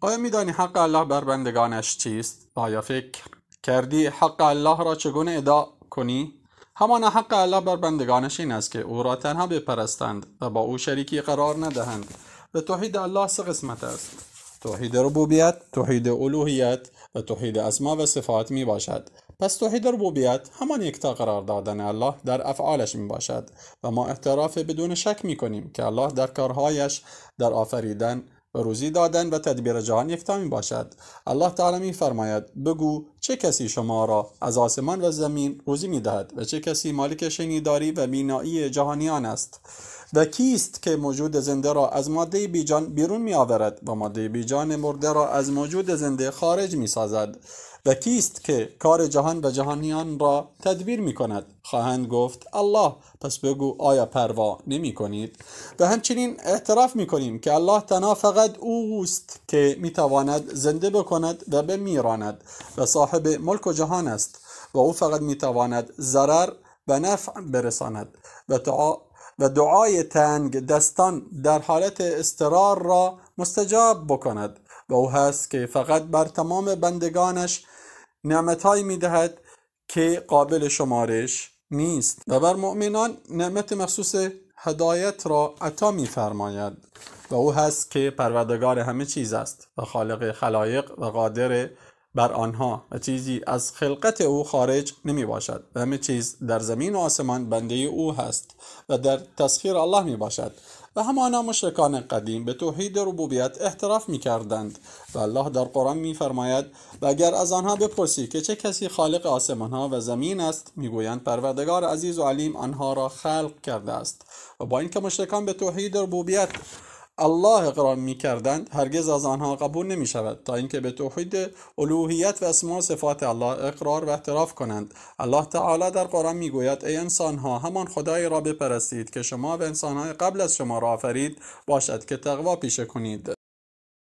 آیا میدانی حق الله بر بندگانش چیست؟ آیا فکر کردی حق الله را چگونه ادا کنی؟ همان حق الله بر بندگانش این است که او را تنها بپرستند و با او شریکی قرار ندهند و توحید الله سه قسمت است توحید ربوبیت، توحید الوهیت و توحید اسما و صفات می باشد پس توحید ربوبیت همان یکتا قرار دادن الله در افعالش می باشد و ما اعتراف بدون شک می کنیم که الله در کارهایش در آفریدن روزی دادن و تدبیر جهان یکتا می باشد الله تعالی می فرماید بگو چه کسی شما را از آسمان و زمین روزی می دهد و چه کسی مالک شنیداری و بینایی جهانیان است و کیست که موجود زنده را از ماده بیجان بیرون می آورد و ماده بیجان مرده را از موجود زنده خارج می سازد و کیست که کار جهان و جهانیان را تدبیر می کند خواهند گفت الله پس بگو آیا پروا نمی کنید و همچنین اعتراف می کنیم که الله تنها فقط اوست که می تواند زنده بکند و بمیراند و صاحب صاحب ملک و جهان است و او فقط می تواند ضرر و نفع برساند و, دعای تنگ دستان در حالت استرار را مستجاب بکند و او هست که فقط بر تمام بندگانش می دهد که قابل شمارش نیست و بر مؤمنان نعمت مخصوص هدایت را عطا فرماید و او هست که پروردگار همه چیز است و خالق خلایق و قادر بر آنها و چیزی از خلقت او خارج نمی باشد و همه چیز در زمین و آسمان بنده او هست و در تسخیر الله می باشد و همانا مشرکان قدیم به توحید ربوبیت احتراف می کردند و الله در قرآن می فرماید و اگر از آنها بپرسی که چه کسی خالق آسمان ها و زمین است می گویند پروردگار عزیز و علیم آنها را خلق کرده است و با اینکه مشرکان به توحید ربوبیت الله اقرار می کردند هرگز از آنها قبول نمی شود تا اینکه به توحید الوهیت و اسما و صفات الله اقرار و اعتراف کنند الله تعالی در قرآن می گوید ای انسان ها همان خدای را بپرستید که شما و انسان های قبل از شما را آفرید باشد که تقوا پیشه کنید